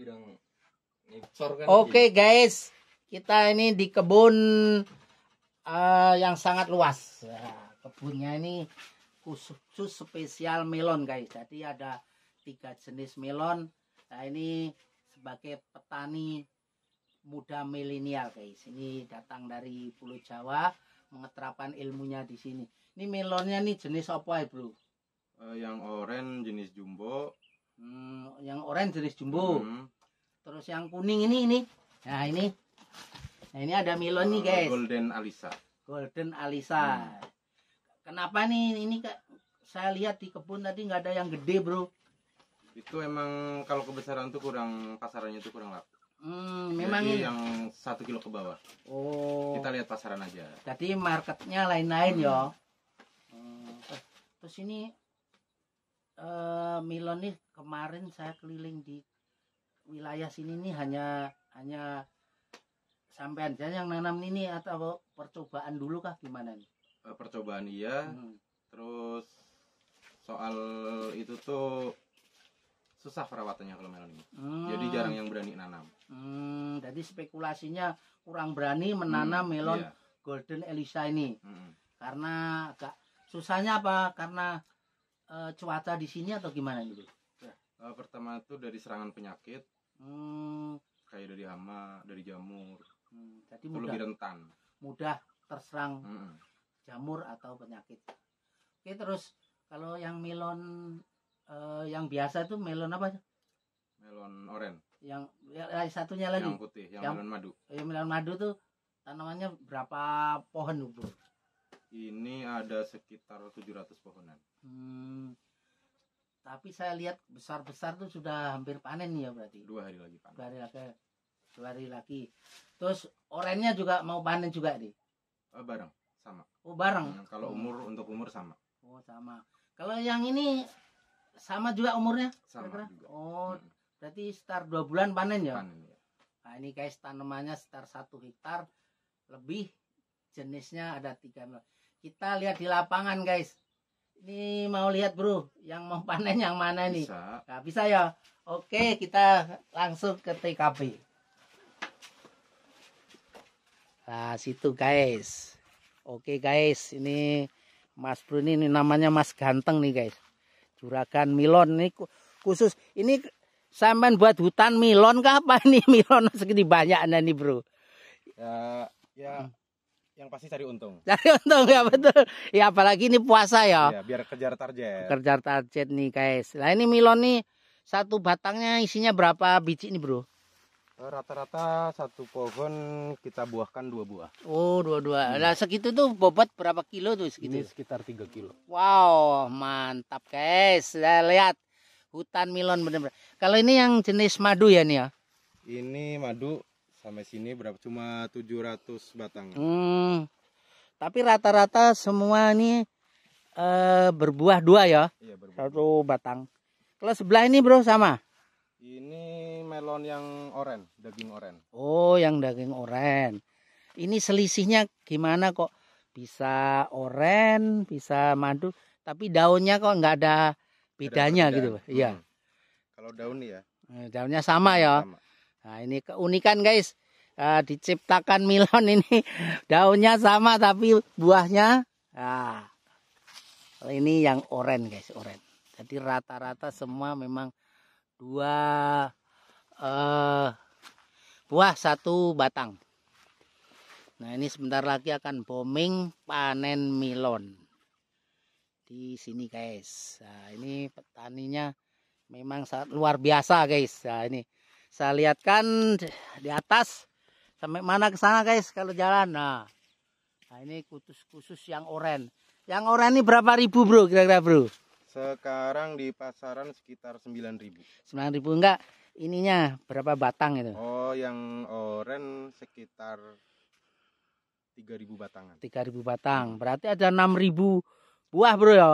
Kan Oke gitu. guys, kita ini di kebun uh, yang sangat luas. Ya, kebunnya ini khusus spesial melon guys. Jadi ada tiga jenis melon. Nah ini sebagai petani muda milenial guys. Ini datang dari Pulau Jawa mengeterapkan ilmunya di sini. Ini melonnya nih jenis apa ya bro? Uh, yang oranye jenis jumbo, hmm, yang orange jenis jumbo hmm. terus yang kuning ini ini nah ini nah ini ada melon nih guys golden alisa golden alisa hmm. kenapa nih ini kak saya lihat di kebun tadi nggak ada yang gede bro itu emang kalau kebesaran tuh kurang pasarannya tuh kurang laku Hmm, memang Jadi yang satu kilo ke bawah. Oh. Kita lihat pasaran aja. Jadi marketnya lain-lain hmm. yo. Hmm. Terus ini uh, Milon nih kemarin saya keliling di wilayah sini nih hanya hanya sampai aja yang nanam ini atau percobaan dulu kah gimana nih? Eh, percobaan iya. Hmm. Terus soal itu tuh susah perawatannya kalau melon ini. Hmm. Jadi jarang yang berani nanam. Hmm, jadi spekulasinya kurang berani menanam hmm, melon iya. Golden Elisa ini. Hmm. Karena agak susahnya apa? Karena e, cuaca di sini atau gimana gitu? Ya, eh, pertama itu dari serangan penyakit, hmm. kayak dari hama, dari jamur. Hmm, jadi itu mudah, lebih rentan. Mudah terserang hmm. jamur atau penyakit. Oke terus kalau yang melon e, yang biasa itu melon apa? Melon oren. Yang ya, satunya lagi. Yang putih, yang, yang melon madu. Yang melon madu tuh tanamannya berapa pohon bu? ini ada sekitar 700 pohonan. Hmm. Tapi saya lihat besar-besar tuh sudah hampir panen ya berarti. Dua hari lagi panen. Dua hari lagi. Dua hari lagi. Terus orennya juga mau panen juga nih. Oh, bareng, sama. Oh, bareng. Hmm, kalau hmm. umur untuk umur sama. Oh, sama. Kalau yang ini sama juga umurnya? Sama kira -kira? juga. Oh, hmm. berarti sekitar dua bulan panen ya? Panen ya. Nah, ini guys tanamannya sekitar satu hektar lebih jenisnya ada tiga kita lihat di lapangan, guys. Ini mau lihat, Bro, yang mau panen yang mana nih? nggak bisa ya. Oke, kita langsung ke TKP. Nah, situ, guys. Oke, guys, ini Mas Bro ini, ini namanya Mas Ganteng nih, guys. Juragan Milon nih khusus ini sampean buat hutan milon kah nih milon segini banyak nih bro ya ya hmm. Yang pasti cari untung. Cari untung ya betul. Ya apalagi ini puasa ya. Iya, biar kejar target. Kejar target nih guys. Nah ini milon nih satu batangnya isinya berapa biji nih bro? Eh, rata-rata satu pohon kita buahkan dua buah. Oh dua dua. Hmm. Nah segitu tuh bobot berapa kilo tuh segitu? Ini sekitar tiga kilo. Wow mantap guys. Nah, lihat hutan milon bener-bener. Kalau ini yang jenis madu ya nih ya? Ini madu sampai sini berapa cuma 700 batang hmm, tapi rata-rata semua ini e, berbuah dua ya iya, berbuah. satu batang kalau sebelah ini bro sama ini melon yang oren daging oren oh yang daging oren ini selisihnya gimana kok bisa oren bisa madu tapi daunnya kok nggak ada bedanya ada gitu iya hmm. kalau daun ya eh, daunnya sama ya sama. Nah ini keunikan guys. Uh, diciptakan milon ini daunnya sama tapi buahnya nah, ini yang oren guys oren jadi rata-rata semua memang dua uh, buah satu batang nah ini sebentar lagi akan booming panen milon di sini guys nah, ini petaninya memang sangat luar biasa guys nah ini saya lihatkan di atas sampai mana ke sana guys kalau jalan. Nah. Nah, ini khusus-khusus yang oren. Yang oren ini berapa ribu, Bro? Kira-kira, Bro? Sekarang di pasaran sekitar sembilan ribu. Sembilan ribu enggak? Ininya berapa batang itu? Oh, yang oren sekitar tiga 3000 batangan. ribu batang. Berarti ada enam ribu buah, Bro ya?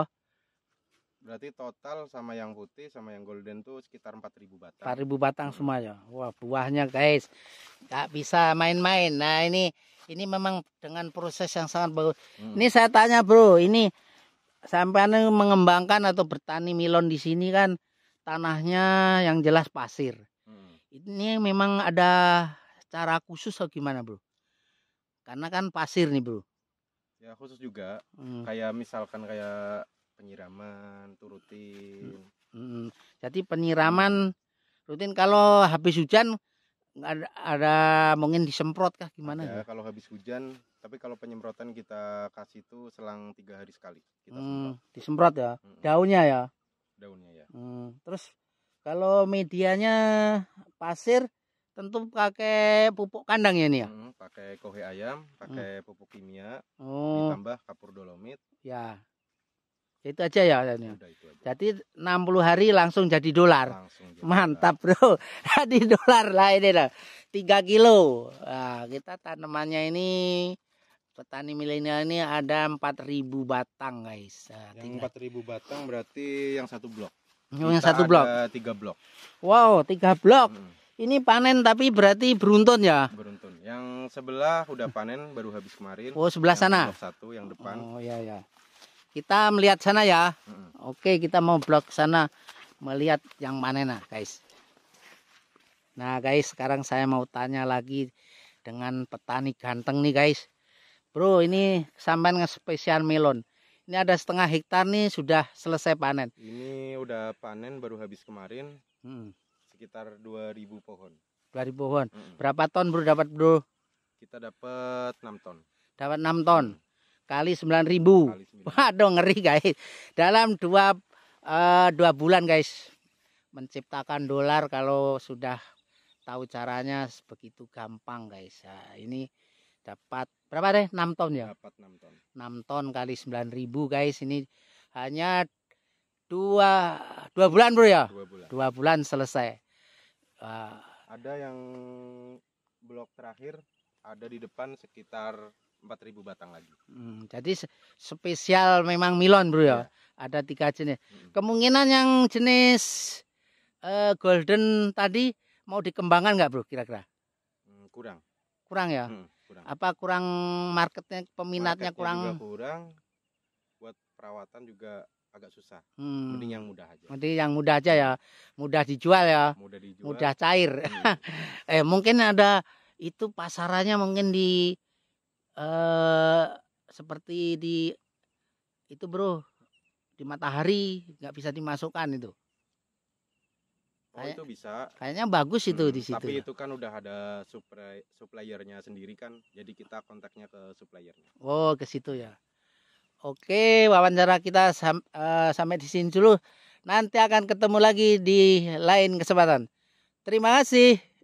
Berarti total sama yang putih sama yang golden tuh sekitar 4000 batang. 4000 batang semua ya. Wah, buahnya guys. Tak bisa main-main. Nah, ini ini memang dengan proses yang sangat bagus. Hmm. Ini saya tanya, Bro, ini sampai mengembangkan atau bertani milon di sini kan tanahnya yang jelas pasir. Hmm. Ini memang ada cara khusus atau gimana, Bro? Karena kan pasir nih, Bro. Ya, khusus juga. Hmm. Kayak misalkan kayak penyiraman tuh rutin hmm. jadi penyiraman rutin kalau habis hujan ada, ada mungkin disemprot kah gimana ya kalau habis hujan tapi kalau penyemprotan kita kasih itu selang tiga hari sekali kita hmm, semprot. disemprot ya hmm. daunnya ya daunnya ya hmm. terus kalau medianya pasir tentu pakai pupuk kandang ya nih ya hmm, pakai kohe ayam pakai hmm. pupuk kimia oh. ditambah kapur dolomit ya itu aja ya. ya. Udah, itu aja. Jadi 60 hari langsung jadi dolar. Mantap bro. jadi dolar lah ini lah. 3 kilo. Nah, kita tanamannya ini petani milenial ini ada 4000 batang guys. Nah, yang 4000 batang berarti yang satu blok. Yang satu blok. tiga blok. Wow, tiga blok. Hmm. Ini panen tapi berarti beruntun ya? Beruntun. Yang sebelah udah panen baru habis kemarin. Oh, sebelah yang sana. satu yang depan. Oh, iya ya. Kita melihat sana ya. Oke, kita mau blok sana melihat yang mana nah, guys. Nah, guys, sekarang saya mau tanya lagi dengan petani ganteng nih, guys. Bro, ini sampean spesial melon. Ini ada setengah hektar nih sudah selesai panen. Ini udah panen baru habis kemarin. Hmm. Sekitar 2000 pohon. 2000 pohon. Hmm. Berapa ton bro dapat, Bro? Kita dapat 6 ton. Dapat 6 ton. Hmm kali 9000. Waduh ngeri guys. Dalam dua uh, dua bulan guys menciptakan dolar kalau sudah tahu caranya begitu gampang guys. Nah, ini dapat berapa deh? 6 ton ya? Dapat 6 ton. 6 ton kali 9000 guys. Ini hanya dua dua bulan bro ya? Dua bulan. Dua bulan selesai. Uh, ada yang blok terakhir ada di depan sekitar empat ribu batang lagi. Hmm, jadi spesial memang milon, Bro ya. Yeah. Ada tiga jenis. Hmm. Kemungkinan yang jenis uh, golden tadi mau dikembangkan nggak, Bro, kira-kira? Hmm, kurang. Kurang ya? Hmm, kurang. Apa kurang marketnya peminatnya marketnya kurang? Juga kurang. Buat perawatan juga agak susah. Hmm. Mending yang mudah aja. Mending yang mudah aja ya. Mudah dijual ya. Mudah dijual. Mudah cair. Hmm. eh mungkin ada itu pasarannya mungkin di eh seperti di itu bro di matahari nggak bisa dimasukkan itu. Oh Kayak, itu bisa. Kayaknya bagus itu hmm, di situ. Tapi itu kan udah ada supply suppliernya sendiri kan, jadi kita kontaknya ke suppliernya. Oh ke situ ya. Oke wawancara kita sam, uh, sampai di sini dulu. Nanti akan ketemu lagi di lain kesempatan. Terima kasih.